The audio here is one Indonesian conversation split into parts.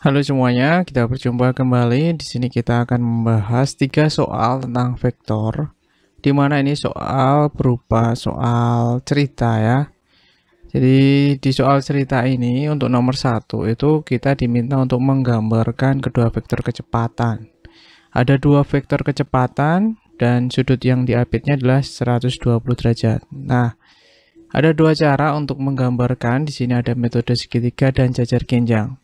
Halo semuanya, kita berjumpa kembali. Di sini kita akan membahas tiga soal tentang vektor. Di mana ini soal berupa soal cerita ya. Jadi di soal cerita ini untuk nomor satu itu kita diminta untuk menggambarkan kedua vektor kecepatan. Ada dua vektor kecepatan dan sudut yang diapitnya adalah 120 derajat. Nah, ada dua cara untuk menggambarkan. Di sini ada metode segitiga dan jajar genjang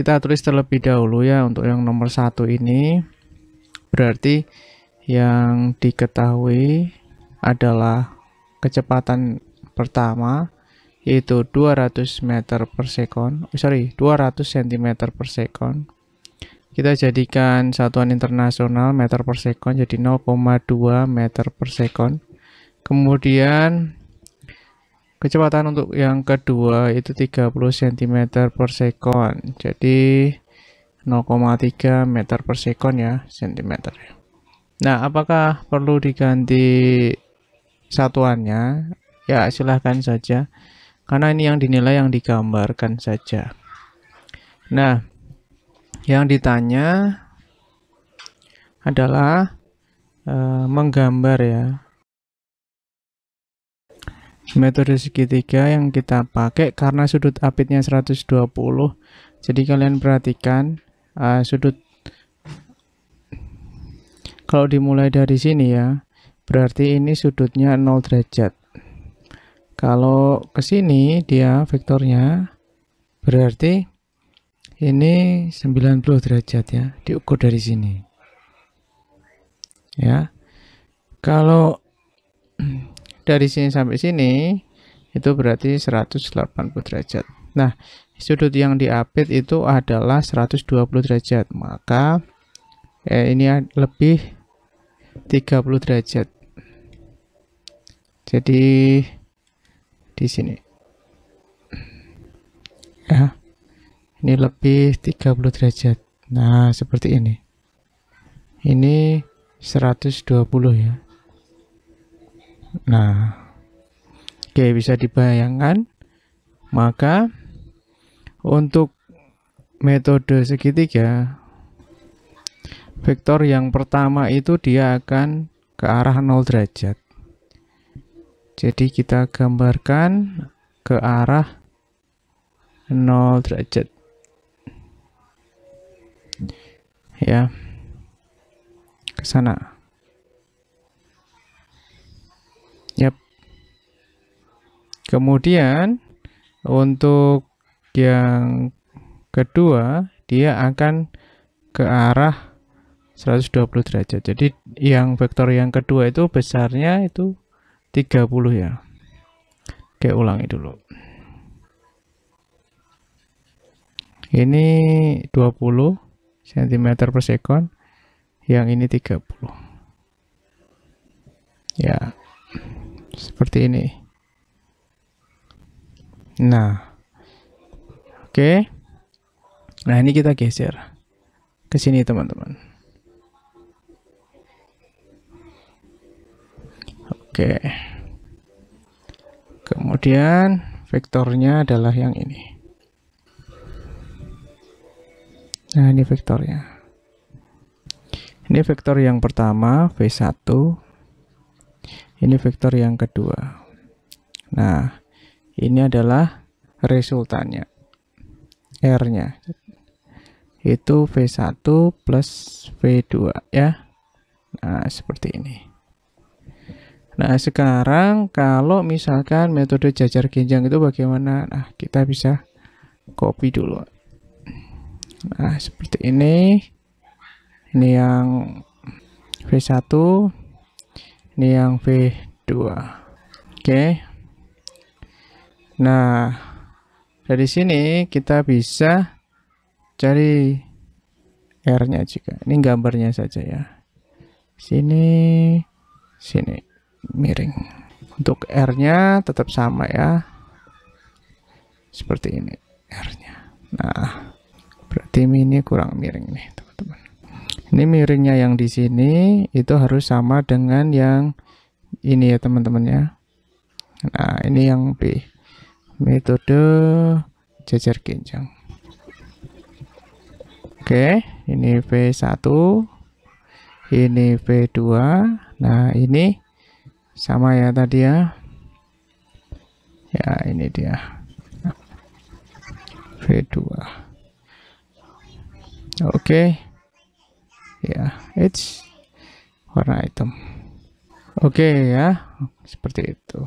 kita tulis terlebih dahulu ya untuk yang nomor satu ini berarti yang diketahui adalah kecepatan pertama yaitu 200 meter per sekon eh, sorry 200 cm per sekon kita jadikan satuan internasional meter per sekon jadi 0,2 meter per sekon kemudian Kecepatan untuk yang kedua itu 30 cm per second, Jadi 0,3 meter per second ya, cm. Ya. Nah, apakah perlu diganti satuannya? Ya, silahkan saja. Karena ini yang dinilai yang digambarkan saja. Nah, yang ditanya adalah e, menggambar ya metode segitiga yang kita pakai karena sudut apitnya 120 jadi kalian perhatikan uh, sudut kalau dimulai dari sini ya berarti ini sudutnya 0 derajat kalau ke sini dia vektornya berarti ini 90 derajat ya diukur dari sini ya kalau dari sini sampai sini itu berarti 180 derajat nah sudut yang diapit itu adalah 120 derajat maka eh, ini lebih 30 derajat jadi di sini ya ini lebih 30 derajat nah seperti ini ini 120 ya Nah, oke bisa dibayangkan. Maka untuk metode segitiga, vektor yang pertama itu dia akan ke arah 0 derajat. Jadi kita gambarkan ke arah 0 derajat. Ya. Ke sana. Yep. Kemudian untuk yang kedua, dia akan ke arah 120 derajat. Jadi yang vektor yang kedua itu besarnya itu 30 ya. Oke, ulangi dulu. Ini 20 cm per second. yang ini 30. Ya, seperti ini. Nah, oke. Okay. Nah, ini kita geser ke sini, teman-teman. Oke. Okay. Kemudian vektornya adalah yang ini. Nah, ini vektornya. Ini vektor yang pertama, V1, ini vektor yang kedua. Nah, ini adalah resultannya. R-nya. Itu V1 plus V2 ya. Nah, seperti ini. Nah, sekarang kalau misalkan metode jajar genjang itu bagaimana? Nah, kita bisa copy dulu. Nah, seperti ini. Ini yang V1, ini yang V2 oke nah dari sini kita bisa cari R nya juga ini gambarnya saja ya sini sini miring untuk R nya tetap sama ya seperti ini R nya nah berarti ini kurang miring nih ini miringnya yang di sini itu harus sama dengan yang ini ya teman-teman ya nah ini yang B metode jajar genjang oke ini V1 ini V2 nah ini sama ya tadi ya ya ini dia V2 nah, oke okay ya edge warna item. oke okay, ya seperti itu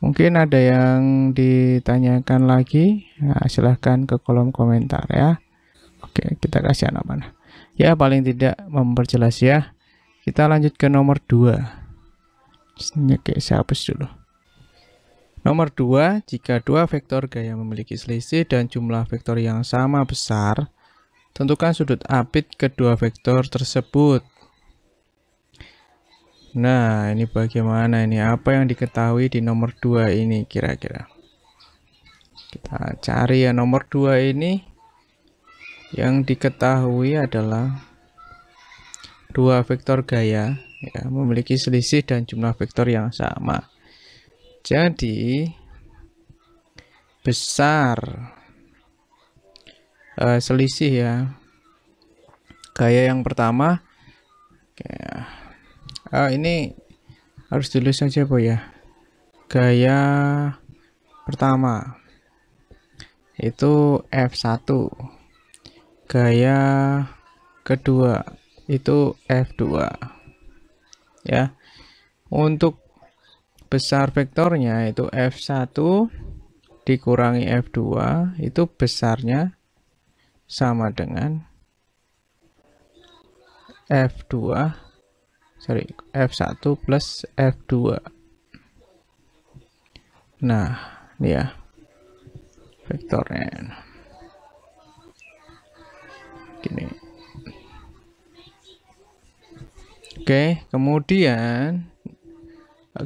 mungkin ada yang ditanyakan lagi nah, silahkan ke kolom komentar ya oke okay, kita kasih anak mana ya paling tidak memperjelas ya kita lanjut ke nomor 2 oke saya hapus dulu nomor 2 jika dua vektor gaya memiliki selisih dan jumlah vektor yang sama besar Tentukan sudut apit kedua vektor tersebut. Nah, ini bagaimana ini? Apa yang diketahui di nomor 2 ini kira-kira? Kita cari ya nomor 2 ini yang diketahui adalah dua vektor gaya ya, memiliki selisih dan jumlah vektor yang sama. Jadi besar uh, selisih ya gaya yang pertama kayak uh, ini harus tulis saja Bu ya gaya pertama itu F1 gaya kedua itu F2 ya untuk besar vektornya itu F1 dikurangi F2 itu besarnya sama dengan F2 sorry F1 plus F2 nah ini ya vektornya gini oke kemudian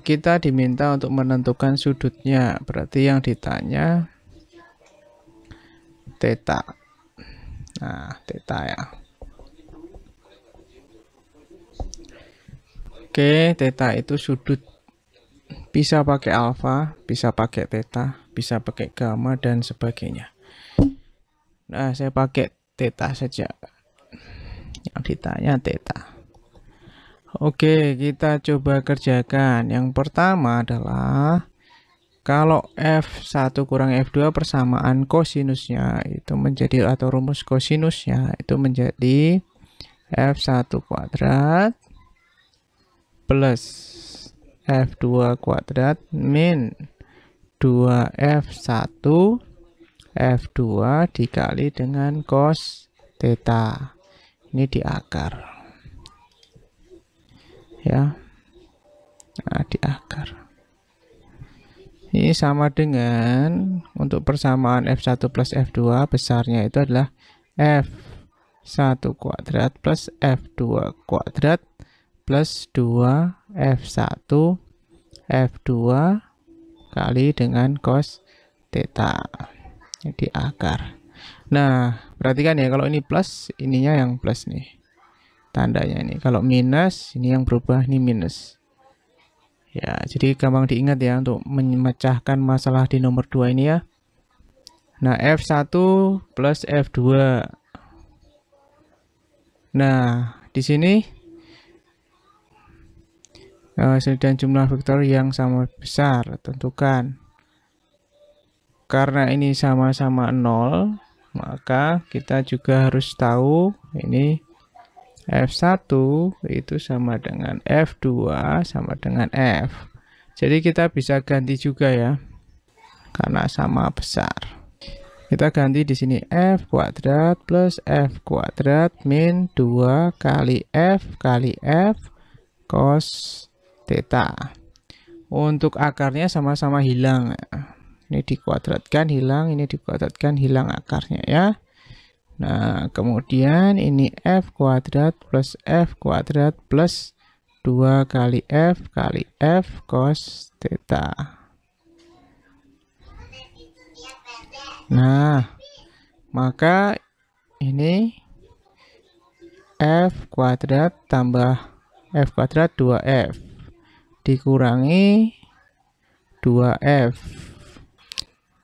kita diminta untuk menentukan sudutnya berarti yang ditanya teta Nah, theta ya. Oke, theta itu sudut. Bisa pakai alfa, bisa pakai theta, bisa pakai gamma dan sebagainya. Nah, saya pakai theta saja. Yang ditanya theta. Oke, kita coba kerjakan. Yang pertama adalah kalau F1 kurang F2 persamaan kosinusnya itu menjadi atau rumus kosinusnya itu menjadi F1 kuadrat plus F2 kuadrat min 2F1 F2 dikali dengan cos theta. Ini di akar. Ya. sama dengan untuk persamaan F1 plus F2 besarnya itu adalah F1 kuadrat plus F2 kuadrat plus 2 F1 F2 kali dengan cos theta jadi akar nah perhatikan ya kalau ini plus ininya yang plus nih tandanya ini kalau minus ini yang berubah ini minus Ya, jadi gampang diingat ya untuk memecahkan masalah di nomor 2 ini ya. Nah, F1 plus F2. Nah, di sini eh, dan jumlah vektor yang sama besar tentukan. Karena ini sama-sama nol, maka kita juga harus tahu ini F1 itu sama dengan F2 sama dengan F. Jadi kita bisa ganti juga ya. Karena sama besar. Kita ganti di sini F kuadrat plus F kuadrat min 2 kali F kali F cos theta. Untuk akarnya sama-sama hilang. Ini dikuadratkan hilang, ini dikuadratkan hilang akarnya ya. Nah, kemudian ini F kuadrat plus F kuadrat plus 2 kali F kali F cos theta. Nah, maka ini F kuadrat tambah F kuadrat 2F dikurangi 2F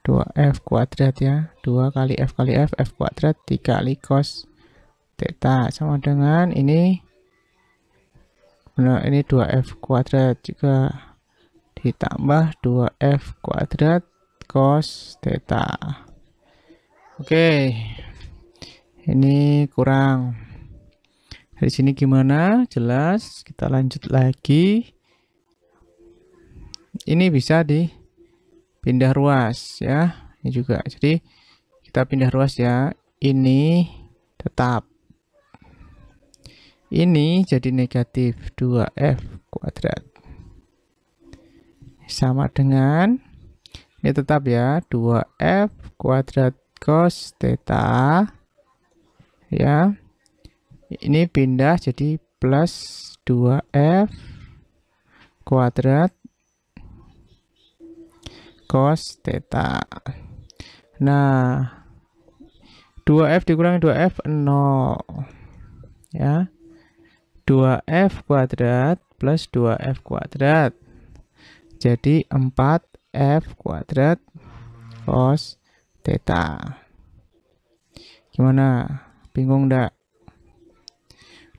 2f kuadrat ya 2 kali f kali f f kuadrat 3 kali cos theta sama dengan ini benar ini 2f kuadrat juga ditambah 2f kuadrat cos theta oke okay. ini kurang dari sini gimana jelas kita lanjut lagi ini bisa di pindah ruas ya ini juga jadi kita pindah ruas ya ini tetap ini jadi negatif 2f kuadrat sama dengan ini tetap ya 2f kuadrat cos theta ya ini pindah jadi plus 2f kuadrat cos theta. Nah, 2F dikurangi 2F 0. Ya. 2F kuadrat plus 2F kuadrat. Jadi 4F kuadrat cos theta. Gimana? Bingung enggak?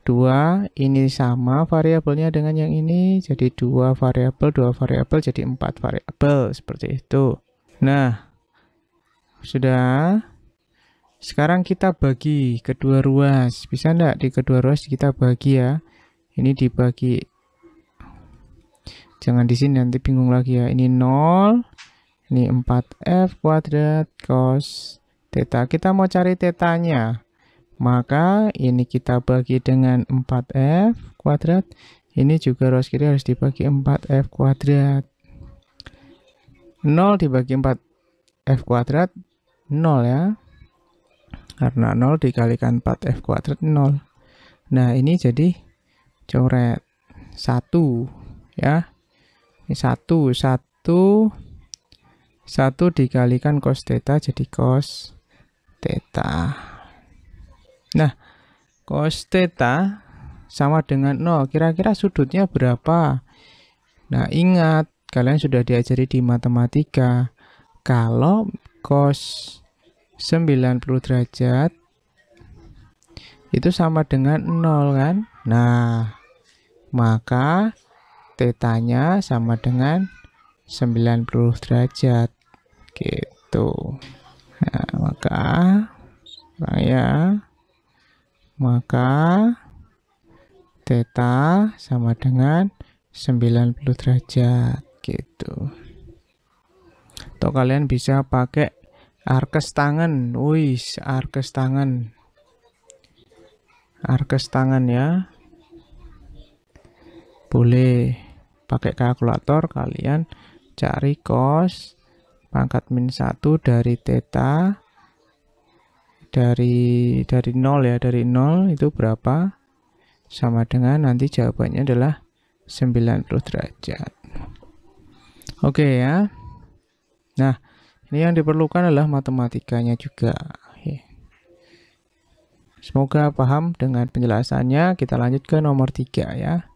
2 ini sama variabelnya dengan yang ini jadi dua variabel dua variabel jadi empat variabel seperti itu nah sudah sekarang kita bagi kedua ruas bisa enggak di kedua ruas kita bagi ya ini dibagi jangan di sini nanti bingung lagi ya ini 0 ini 4f kuadrat cos theta kita mau cari tetanya maka ini kita bagi dengan 4F kuadrat. Ini juga ruas kiri harus dibagi 4F kuadrat. 0 dibagi 4F kuadrat 0 ya. Karena 0 dikalikan 4F kuadrat 0. Nah ini jadi coret 1 ya. Ini 1, 1, 1 dikalikan cos theta jadi cos theta. Nah, cos theta sama dengan 0. Kira-kira sudutnya berapa? Nah, ingat kalian sudah diajari di matematika kalau cos 90 derajat itu sama dengan 0 kan? Nah, maka tetanya sama dengan 90 derajat gitu. Nah, maka saya maka theta sama dengan 90 derajat gitu. Atau kalian bisa pakai arkes tangan. Wih, arkes tangan. Arkes tangan ya. Boleh pakai kalkulator kalian cari cos pangkat min 1 dari theta dari dari nol ya dari nol itu berapa sama dengan nanti jawabannya adalah 90 derajat oke okay, ya nah ini yang diperlukan adalah matematikanya juga semoga paham dengan penjelasannya kita lanjut ke nomor 3 ya